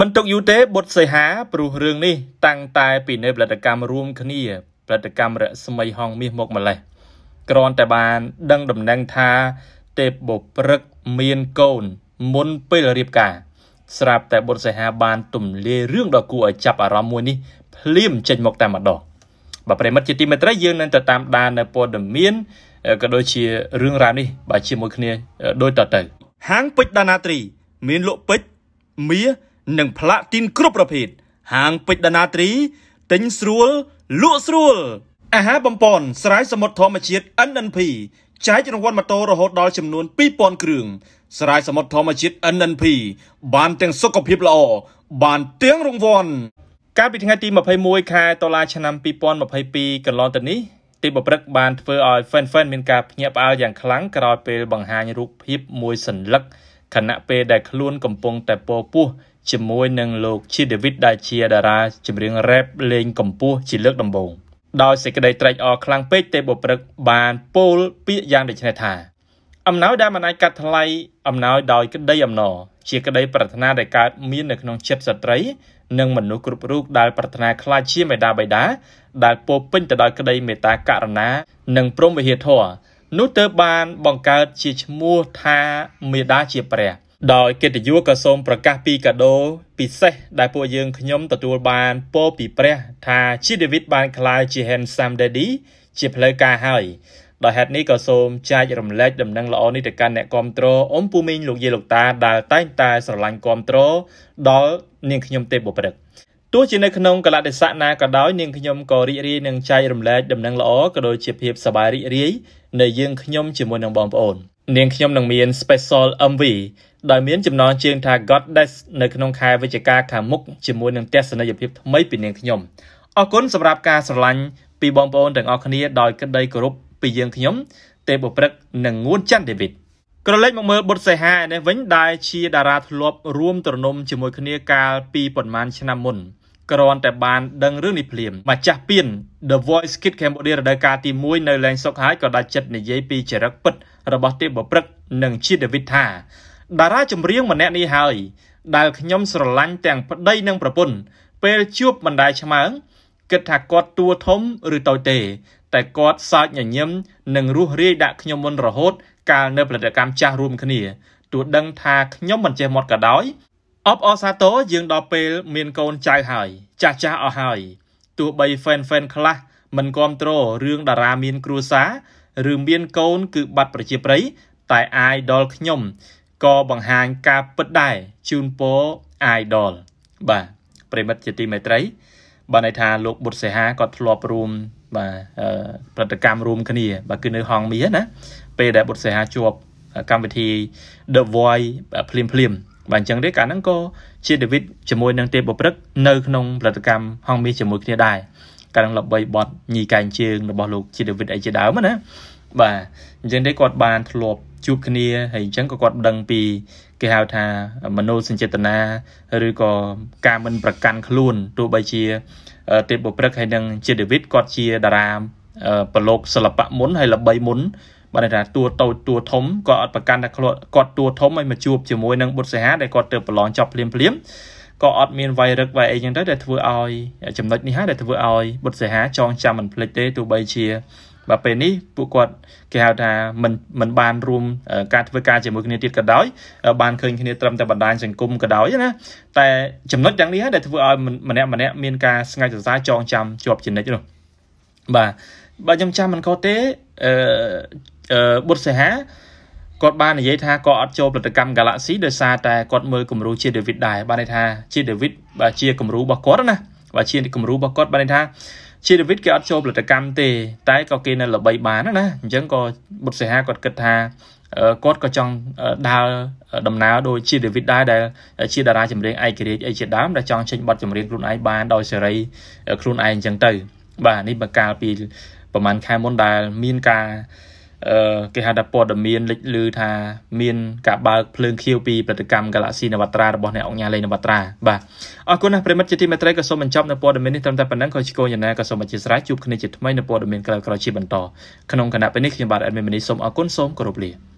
មិនទុកយូរទេបុត្រសីហាព្រោះរឿងនេះតាំងតែ ពីនៅផលិតកម្មរួមគ្នាផលិតកម្មរស្មីហង មាសមកម្លេះក្រនតែបាន ដឹងដំណឹងថា ទេពបុព្រឹកមានកូនមុនពេលរៀបការ ស្រាប់តែបុត្រសីហាបានទម្លាយរឿងដ៏គួរឲ្យចាប់អារម្មណ៍មួយនេះភ្លាមចេញមកតែម្ដងបាទប្រិមិត្តជាទីមេត្រីយើងនឹងទៅតាមដាននៅព័ត៌មានក៏ដូចជារឿងរ៉ាវនេះ បាទជាមួយគ្នា ដូចតទៅ ហាងពេជ្រដាណាត្រីមានលក់ពេជ្រមាសនិងផ្លាទីនគ្រប់ប្រភេទហាងពេជ្រដាណាត្រីទិញស្រួលលក់ស្រួលអាហារបំពន់ស្រ័យសមុទ្រធម្មជាតិ NNP ចែករង្វាន់ម៉ូតូរហូតដល់ចំនួន2000គ្រឿងស្រ័យសមុទ្រធម្មជាតិ NNP បានទាំងសុខភាពល្អបានទាំងរង្វាន់កាលពីថ្ងៃទី21ខែតុលាឆ្នាំ2022កន្លងទៅនេះទីបព្រឹកបានធ្វើឲ្យ Fan Fan មានការភ្ញាក់ផ្អើលយ៉ាងខ្លាំងក្រោយពេលបង្ហាញរូបភាពមួយសន្លឹកខណៈពេលដែលខ្លួនកំពុង តែពោពោះជាមួយនឹងលោកជីដេវីតដែលជាតារាចម្រៀងរ៉េបលេងកម្ពុជាជាលើកដំបូងដោយសេចក្តីត្រេកអរខ្លាំងពេកទេបុព្រឹកបានពោលពាក្យយ៉ាងដូចនេះថាអំណោយដែលមិនអាចកាត់ថ្លៃអំណោយដោយក្តី អំណរជាក្តីប្រាថ្នាដែលកើតមាននៅក្នុងចិត្តស្ត្រីនិងមនុស្សគ្រប់រូបដែលប្រាថ្នាខ្លាចជាមេដាបៃតាដែលពោពេញទៅដោយក្តីមេត្តាករុណានិងព្រមវិហារធម៌នោះទើបបានបង្កើតជាឈ្មោះថាមេដាជាព្រះដោយកិត្តិយសក៏សូមប្រកាសពីកាដូ ពិសេសដែលពួកយើងខ្ញុំទទួលបានពរពីព្រះ ថាជាដាវីតបានក្លាយជា Handsome Daddy ជាផ្លូវការហើយដោយហេតុនេះក៏សូមចែករំលែកដំណឹងល្អនេះទៅកាន់អ្នកគ្រប់គ្រងអ៊ំពូមីងលោកយាយលោកតាដែលតែងតែ ស្រឡាញ់គ្រប់គ្រងដល់នាងខ្ញុំទេពបុព្រឹកទោះជានៅក្នុងកលតិសៈណាក៏ដោយនាងខ្ញុំក៏រីករាយនឹងចែករំលែកដំណឹងល្អក៏ដូចជាភាពសប្បាយរីករាយនៅយើងខ្ញុំជាមួយនឹងបងប្អូននាងខ្ញុំនឹងមាន special MV ដោយមានចំណងជើងថា Goddess នៅក្នុងខែវិច្ឆិកាខាងមុខជាមួយនឹងទស្សនវិជ្ជាថ្មីពីនាងខ្ញុំអរគុណសម្រាប់ការស្រឡាញ់ពីបងប្អូនទាំងអស់គ្នាដោយក្តីគោរពពីយើងខ្ញុំទេពព្រឹកនិងងួនច័ន្ទដេវីតក្រឡេកមកមើលបុត្រសេហានេះវិញដែលជាតារា ធ្លាប់រួមត្រនំជាមួយគ្នាកាលពីប្រហែលឆ្នាំមុនគ្រាន់តែបានដឹងរឿងនេះភ្លាមម្ចាស់ពៀន The Voice Kids Cambodia រដូវកាលទី1នៅលែងសុកហើយក៏ដាច់ចិត្តនិយាយពីចរិតពិតរបស់ទេពព្រឹកនិងជាដេវីតថាតារាចម្រៀងម្នាក់នេះហើយដែលខ្ញុំ ស្រឡាញ់ទាំងប្តី និងប្រពន្ធពេលជួបបណ្ដាយឆ្មើងគិតថាគាត់តួធំឬតូចទេតែគាត់សើចញញឹមនិង រស់រាយដាក់ខ្ញុំមុនរហូតកាលនៅផលិតកម្មចាស់រួមគ្នាទោះដឹងថាខ្ញុំមិនចេះមកក៏ដោយអបអសាទរយើងដល់ពេលមានកូនចៅហើយចាស់ចាស់អស់ហើយទោះបី fan fan ខ្លះមិនគ្រប់គ្រងរឿងតារាមានគ្រួសារឬមានកូន គឺបាត់ប្រជាប្រិយតែអាយដល់ខ្ញុំក៏បង្ហាញការពិតដែរជូនពរ idol បាទប្រិមិត្តជាទីមេត្រីបាទន័យថាលោកបុត្រសេហាគាត់ធ្លាប់រួមបាទប្រតិកម្មរួមគ្នាបាទគឺនៅហងមាសណាពេលដែលបុត្រសេហាជាប់កម្មវិធី The Voice ភ្លាមភ្លាម បាទអញ្ចឹងទេកាលហ្នឹងក៏ជាដេវីតជាមួយនឹងទេពបព្រឹកនៅក្នុងផលិតកម្មហងមាសជាមួយគ្នាដែរកាលហ្នឹងល្បីបត់ញីកែងជើងរបស់លោកជាដេវីតអីជាដើមណាបាទអញ្ចឹងទេគាត់បានធ្លាប់ជួបគ្នាហើយអញ្ចឹងក៏គាត់ដឹងពីគេហៅថាមនោសញ្ចេតនាឬក៏ការមិន ប្រកាន់ខ្លួនទោះបីជាទេពបុព្រឹកហើយនឹងជាដេវីតគាត់ជាតារាប្រឡូកសិល្បៈមុនហើយល្បីមុនបានថាតួតូចតួធំក៏អត់ប្រកាន់ថាគាត់តួធំហើយមកជួបជាមួយនឹងបុត្រសហាដែលគាត់ទៅប្រឡងចប់ភ្លាមភ្លាមក៏អត់មានវាយរឹកវាយអីចឹងទៅដែលធ្វើឲ្យចំណុចនេះហើយដែលធ្វើឲ្យបុត្រសហាចងចាំមិនភ្លេចទេទោះបីជាបាទពេលនេះពួកគាត់គេហៅថាមិនមិនបាន រួមការធ្វើការជាមួយគ្នាទៀតក៏ដោយ បានឃើញគ្នាត្រឹមតែបណ្ដាញសង្គមក៏ដោយណាតែចំណុចទាំងនេះហើយដែលធ្វើឲ្យម្នាក់ម្នាក់មានការស្ងាត់សរសើរចងចាំជាប់ជានិច្ចនោះបាទបើខ្ញុំចាំមិនខុសទេអឺបុត្រសេហាគាត់បាននិយាយថាគាត់អត់ចូលផលិតកម្ម Galaxy ដោយសារតែគាត់មើលគំរូជា David ដែរបានន័យថាជា David បាទជាគំរូរបស់គាត់ណាបាទជាគំរូរបស់គាត់បានន័យថាជាដាវីតគេអត់ចូលផលិតកម្មទេតែក៏គេនៅល្បីបានណាអញ្ចឹងក៏បុត្រសិហាគាត់គិតថាគាត់ក៏ចង់ដើរដំណើរដោយជាដាវីតដែរដែលជាតារាចម្រៀងឯករាជ្យអីជាដើមដែលចង់ចេញបទចម្រៀងខ្លួនឯងបានដោយសេរីខ្លួនឯងអញ្ចឹងទៅ បាទនេះបើកាលពីប្រហែលខែមុនដែលមានការគេហៅថាព័ត៌មានលេចលឺថាមានការបើកភ្លើងខៀវពីព្រឹត្តិកម្ម Galaxy Navatra របស់អ្នកអង្គការលេង Navatra បាទអរគុណណាស់ប្រិមិត្តជាទីមេត្រីក៏សូមបញ្ចប់នៅព័ត៌មាននេះត្រឹមតែប៉ុណ្ណឹងក៏ជគយយ៉ាងណាក៏សូមអធិស្ឋានជួបគ្នាជាថ្មីនៅព័ត៌មានក្រោយៗជាបន្តក្នុងគណៈពេលនេះខ្ញុំបាទអេមីនមីនីសូមអរគុណសូមគោរពលា